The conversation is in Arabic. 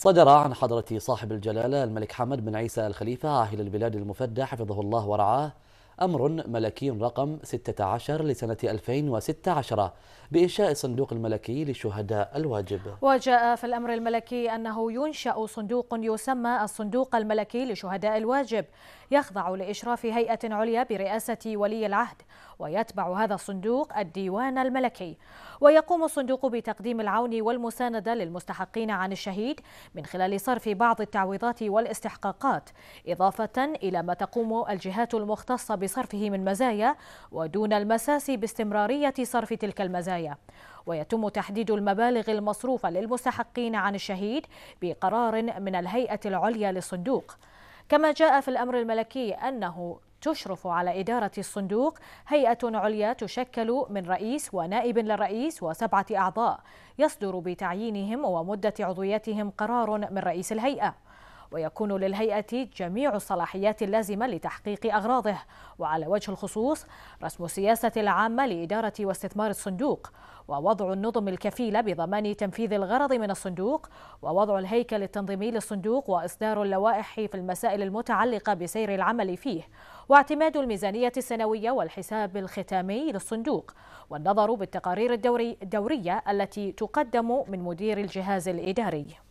صدر عن حضرة صاحب الجلالة الملك حمد بن عيسى الخليفة عاهل البلاد المفدى حفظه الله ورعاه أمر ملكي رقم 16 لسنة 2016 بإنشاء الصندوق الملكي لشهداء الواجب وجاء في الأمر الملكي أنه ينشأ صندوق يسمى الصندوق الملكي لشهداء الواجب يخضع لإشراف هيئة عليا برئاسة ولي العهد ويتبع هذا الصندوق الديوان الملكي ويقوم الصندوق بتقديم العون والمساندة للمستحقين عن الشهيد من خلال صرف بعض التعويضات والاستحقاقات إضافة إلى ما تقوم الجهات المختصة بصرفه من مزايا ودون المساس باستمرارية صرف تلك المزايا ويتم تحديد المبالغ المصروفة للمستحقين عن الشهيد بقرار من الهيئة العليا للصندوق كما جاء في الأمر الملكي أنه تشرف على إدارة الصندوق هيئة عليا تشكل من رئيس ونائب للرئيس وسبعة أعضاء يصدر بتعيينهم ومدة عضويتهم قرار من رئيس الهيئة ويكون للهيئة جميع الصلاحيات اللازمة لتحقيق أغراضه وعلى وجه الخصوص رسم السياسة العامة لإدارة واستثمار الصندوق ووضع النظم الكفيلة بضمان تنفيذ الغرض من الصندوق ووضع الهيكل التنظيمي للصندوق وإصدار اللوائح في المسائل المتعلقة بسير العمل فيه واعتماد الميزانية السنوية والحساب الختامي للصندوق والنظر بالتقارير الدوري الدورية التي تقدم من مدير الجهاز الإداري